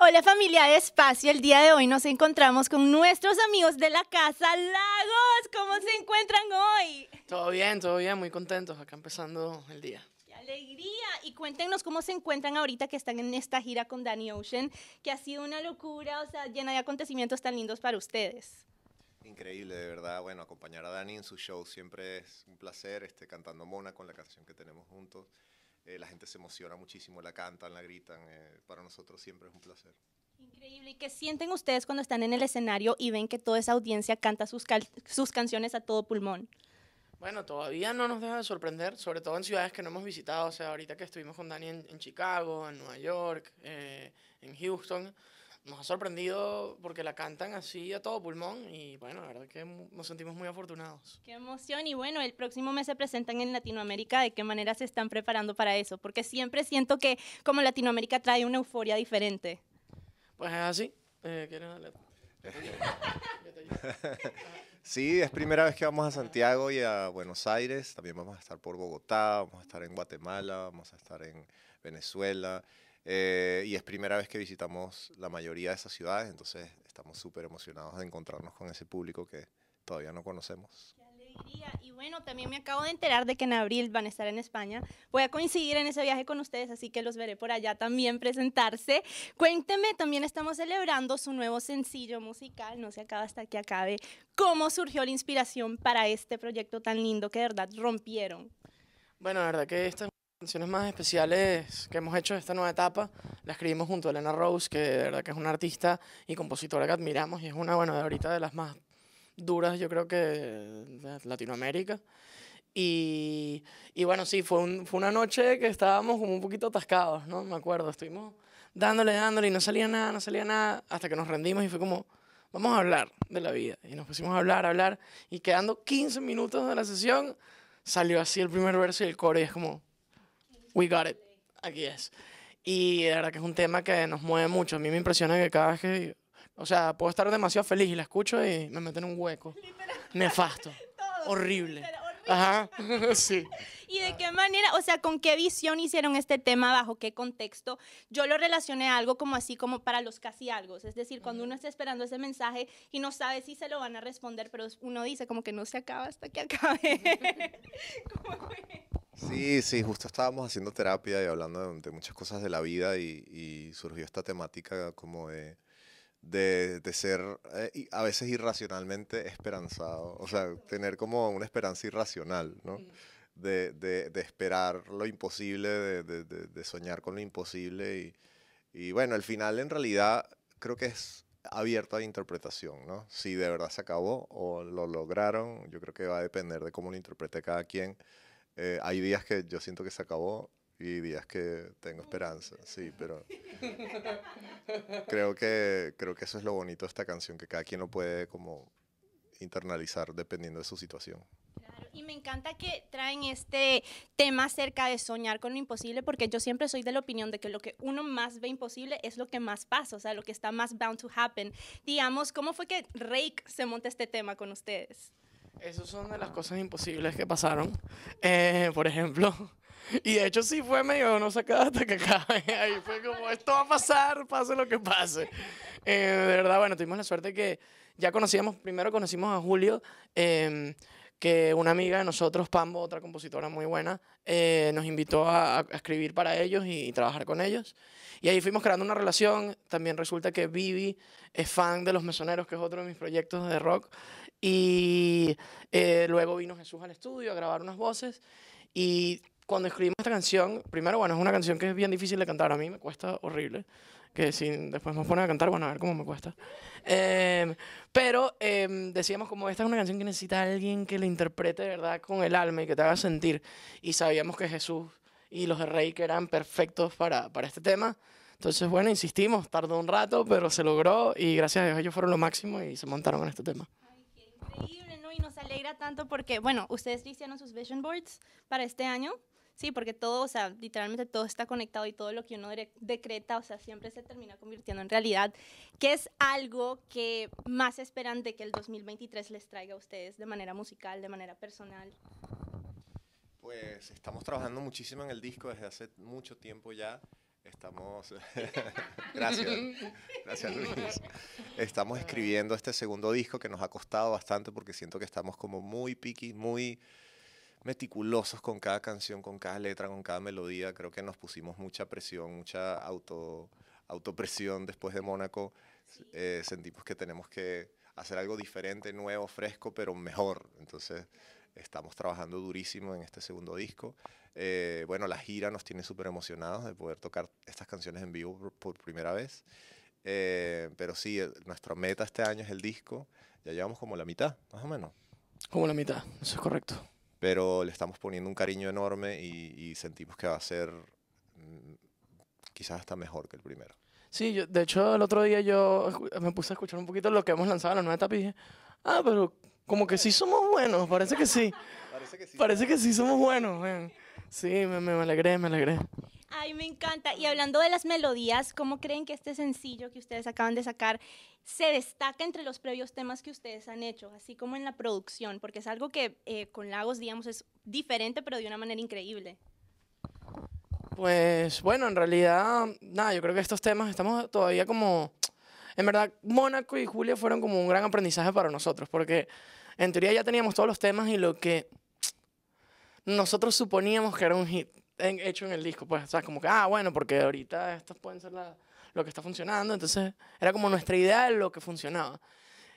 Hola familia de Espacio, el día de hoy nos encontramos con nuestros amigos de la Casa Lagos. ¿Cómo se encuentran hoy? Todo bien, todo bien, muy contentos acá empezando el día. ¡Qué alegría! Y cuéntenos cómo se encuentran ahorita que están en esta gira con Danny Ocean, que ha sido una locura, o sea, llena de acontecimientos tan lindos para ustedes. Increíble, de verdad. Bueno, acompañar a Dani en su show siempre es un placer, este, cantando Mona con la canción que tenemos juntos. Eh, la gente se emociona muchísimo, la cantan, la gritan. Eh, para nosotros siempre es un placer. Increíble. ¿Y qué sienten ustedes cuando están en el escenario y ven que toda esa audiencia canta sus, canciones a todo pulmón? Bueno, todavía no nos deja de sorprender, sobre todo en ciudades que no hemos visitado. O sea, ahorita que estuvimos con Dani en, Chicago, en Nueva York, eh, en Houston nos ha sorprendido porque la cantan así a todo pulmón y bueno, la verdad es que nos sentimos muy afortunados. Qué emoción y bueno, el próximo mes se presentan en Latinoamérica, ¿de qué manera se están preparando para eso? Porque siempre siento que como Latinoamérica trae una euforia diferente. Pues es así. Eh, sí, es primera vez que vamos a Santiago y a Buenos Aires, también vamos a estar por Bogotá, vamos a estar en Guatemala, vamos a estar en Venezuela. Eh, y es primera vez que visitamos la mayoría de esas ciudades, entonces estamos súper emocionados de encontrarnos con ese público que todavía no conocemos. ¡Qué alegría! Y bueno, también me acabo de enterar de que en abril van a estar en España. Voy a coincidir en ese viaje con ustedes, así que los veré por allá también presentarse. Cuénteme, también estamos celebrando su nuevo sencillo musical, No se acaba hasta que acabe. ¿Cómo surgió la inspiración para este proyecto tan lindo que de verdad rompieron? Bueno, la verdad que esta canciones más especiales que hemos hecho de esta nueva etapa la escribimos junto a Elena Rose, que de verdad que es una artista y compositora que admiramos y es una, bueno, de ahorita de las más duras, yo creo que de Latinoamérica. Y, y bueno, sí, fue, un, fue una noche que estábamos como un poquito atascados, ¿no? Me acuerdo, estuvimos dándole, dándole y no salía nada, no salía nada, hasta que nos rendimos y fue como, vamos a hablar de la vida. Y nos pusimos a hablar, a hablar, y quedando 15 minutos de la sesión, salió así el primer verso y el core es como, We got it. Aquí es. Y la verdad que es un tema que nos mueve mucho. A mí me impresiona que cada vez que. O sea, puedo estar demasiado feliz y la escucho y me meten en un hueco. Nefasto. Horrible. Ajá, sí. ¿Y de qué manera, o sea, con qué visión hicieron este tema, bajo qué contexto? Yo lo relacioné a algo como así, como para los casi algo. Es decir, cuando uno está esperando ese mensaje y no sabe si se lo van a responder, pero uno dice como que no se acaba hasta que acabe. como Sí, sí, justo estábamos haciendo terapia y hablando de, muchas cosas de la vida y, surgió esta temática como de, ser eh, a veces irracionalmente esperanzado, o sea, tener como una esperanza irracional, ¿no? De, esperar lo imposible, de, soñar con lo imposible y, y bueno, el final en realidad creo que es abierto a interpretación, ¿no? Si de verdad se acabó o lo lograron, yo creo que va a depender de cómo lo interprete cada quien. Eh, hay días que yo siento que se acabó y días que tengo esperanza, sí, pero creo que, creo que eso es lo bonito de esta canción, que cada quien lo puede como internalizar dependiendo de su situación. y me encanta que traen este tema acerca de soñar con lo imposible, porque yo siempre soy de la opinión de que lo que uno más ve imposible es lo que más pasa, o sea, lo que está más bound to happen. Digamos, ¿cómo fue que Rake se monta este tema con ustedes? Esas son de las cosas imposibles que pasaron. Eh, por ejemplo. Y de hecho sí fue medio no acaba hasta que acabe. Ahí fue como, esto va a pasar, pase lo que pase. Eh, de verdad, bueno, tuvimos la suerte que ya conocíamos, primero conocimos a Julio. Eh, que una amiga de nosotros, Pambo, otra compositora muy buena, eh, nos invitó a, escribir para ellos y, trabajar con ellos. Y ahí fuimos creando una relación. También resulta que Vivi es fan de Los Mesoneros, que es otro de mis proyectos de rock. Y eh, luego vino Jesús al estudio a grabar unas voces. Y cuando escribimos esta canción, primero, bueno, es una canción que es bien difícil de cantar. A mí me cuesta horrible que si después me ponen a cantar, bueno, a ver cómo me cuesta. Em, pero em, decíamos como esta es una canción que necesita alguien que la interprete de verdad con el alma y que te haga sentir. Y sabíamos que Jesús y los de Rey que eran perfectos para, para este tema. Entonces, bueno, insistimos, tardó un rato, pero se logró y gracias a Dios ellos fueron lo máximo y se montaron en este tema. Ay, qué increíble, ¿no? Y nos alegra tanto porque, bueno, ustedes hicieron sus vision boards para este año. Sí, porque todo, o sea, literalmente todo está conectado y todo lo que uno decreta, o sea, siempre se termina convirtiendo en realidad, ¿Qué es algo que más esperan de que el 2023 les traiga a ustedes de manera musical, de manera personal. Pues estamos trabajando muchísimo en el disco desde hace mucho tiempo ya. Estamos. gracias. Gracias, Luis. Estamos escribiendo este segundo disco que nos ha costado bastante porque siento que estamos como muy picky, muy meticulosos con cada canción, con cada letra, con cada melodía. Creo que nos pusimos mucha presión, mucha auto, autopresión después de Mónaco. Eh, sentimos que tenemos que hacer algo diferente, nuevo, fresco, pero mejor. Entonces estamos trabajando durísimo en este segundo disco. Eh, bueno, la gira nos tiene súper emocionados de poder tocar estas canciones en vivo por, primera vez. Eh, pero sí, nuestra meta este año es el disco. Ya llevamos como la mitad, más o menos. Como la mitad, eso es correcto pero le estamos poniendo un cariño enorme y, sentimos que va a ser mm, quizás hasta mejor que el primero. Sí, yo, de hecho el otro día yo me puse a escuchar un poquito lo que hemos lanzado en la nueva etapa y dije, ah, pero como que sí somos buenos, parece que sí. parece que sí, parece que sí somos buenos. Sí, me alegré, me alegré. Ay, me encanta. Y hablando de las melodías, ¿cómo creen que este sencillo que ustedes acaban de sacar se destaca entre los previos temas que ustedes han hecho, así como en la producción? Porque es algo que eh, con Lagos, digamos, es diferente, pero de una manera increíble. Pues bueno, en realidad, nada, yo creo que estos temas estamos todavía como... En verdad, Mónaco y Julia fueron como un gran aprendizaje para nosotros, porque en teoría ya teníamos todos los temas y lo que nosotros suponíamos que era un hit hecho en el disco, pues, o sea, como que, ah, bueno, porque ahorita estas pueden ser lo que está funcionando, entonces era como nuestra idea de lo que funcionaba.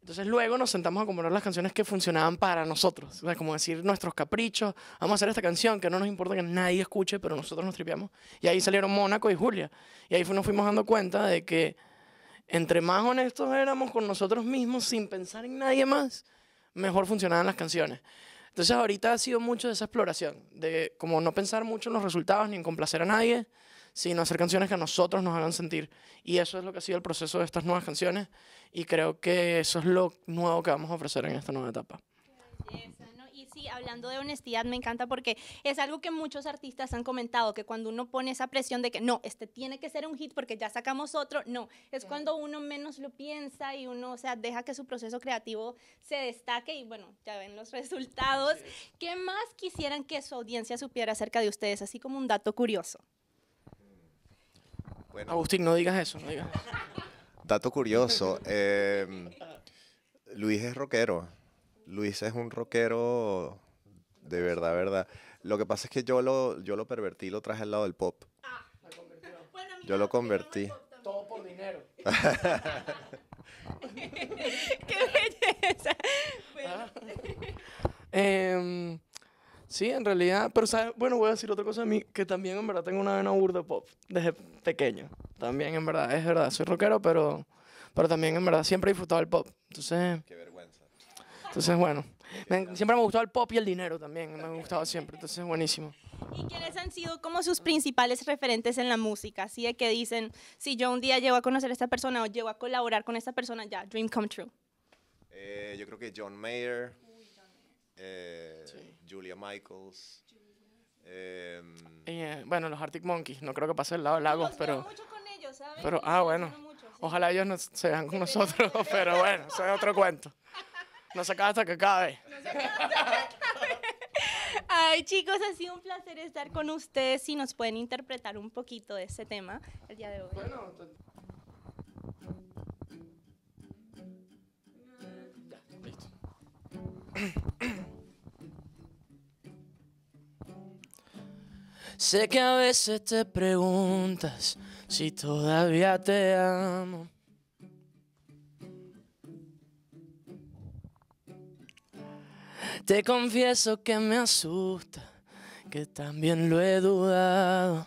Entonces luego nos sentamos a componer las canciones que funcionaban para nosotros, o sea, como decir nuestros caprichos, vamos a hacer esta canción que no nos importa que nadie escuche, pero nosotros nos tripeamos. Y ahí salieron Mónaco y Julia, y ahí nos fuimos dando cuenta de que entre más honestos éramos con nosotros mismos, sin pensar en nadie más, mejor funcionaban las canciones. Entonces ahorita ha sido mucho de esa exploración, de como no pensar mucho en los resultados ni en complacer a nadie, sino hacer canciones que a nosotros nos hagan sentir. Y eso es lo que ha sido el proceso de estas nuevas canciones y creo que eso es lo nuevo que vamos a ofrecer en esta nueva etapa. Y sí, hablando de honestidad, me encanta porque es algo que muchos artistas han comentado, que cuando uno pone esa presión de que no, este tiene que ser un hit porque ya sacamos otro, no, es cuando uno menos lo piensa y uno, o sea, deja que su proceso creativo se destaque y bueno, ya ven los resultados. que ¿Qué más quisieran que su audiencia supiera acerca de ustedes, así como un dato curioso? Bueno. Agustín, no digas eso, Dato curioso, em, Luis es rockero. Luis es un rockero de verdad, verdad. Lo que pasa es que yo lo, yo lo pervertí, lo traje al lado del pop. yo lo convertí. Todo por dinero. ¡Qué belleza! Ah. Em, sí, en realidad, pero ¿sabes? bueno, voy a decir otra cosa a mí, que también en verdad tengo una vena burda pop desde pequeño. También en verdad, es verdad, soy rockero, pero, pero también en verdad siempre he disfrutado del pop. Entonces... Qué vergüenza. Entonces, bueno, siempre me ha gustado el pop y el dinero también, me ha gustado siempre, entonces es buenísimo. ¿Y quiénes han sido como sus principales referentes en la música? Así de que dicen, si yo un día llego a conocer a esta persona o llego a colaborar con esta persona, ya, dream come true. Eh, yo creo que John Mayer, eh, Julia Michaels. Em, eh, bueno, los Arctic Monkeys, no creo que pase el lado del lago, pero... Mucho con ellos, Pero, ah, bueno, ojalá ellos no sean con nosotros, pero bueno, eso es otro cuento. No se acaba hasta que acabe. No se acaba hasta que Ay, chicos, ha sido un placer estar con ustedes y nos pueden interpretar un poquito de ese tema el día de hoy. Bueno, Sé que a veces te preguntas si todavía te amo. Te confieso que me asusta, que también lo he dudado.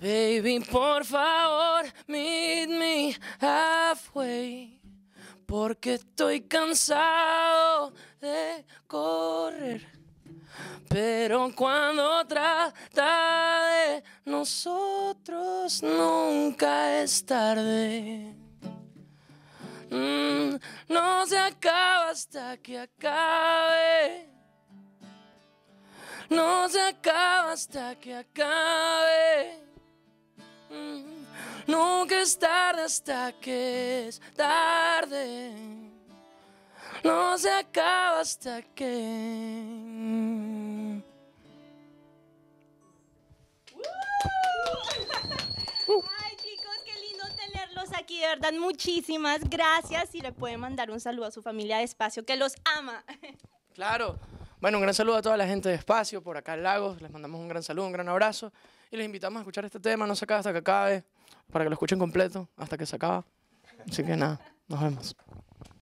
Baby, por favor, meet me halfway, porque estoy cansado de correr. Pero cuando trata de nosotros nunca es tarde. Mm, no se acaba hasta que acabe. No se acaba hasta que acabe. Mm, nunca es tarde hasta que es tarde. No se acaba hasta que... aquí, de verdad, muchísimas gracias y le puede mandar un saludo a su familia de Espacio que los ama. Claro. Bueno, un gran saludo a toda la gente de Espacio, por acá en Lagos, les mandamos un gran saludo, un gran abrazo y les invitamos a escuchar este tema, no se acaba hasta que acabe, para que lo escuchen completo, hasta que se acaba. Así que nada, nos vemos.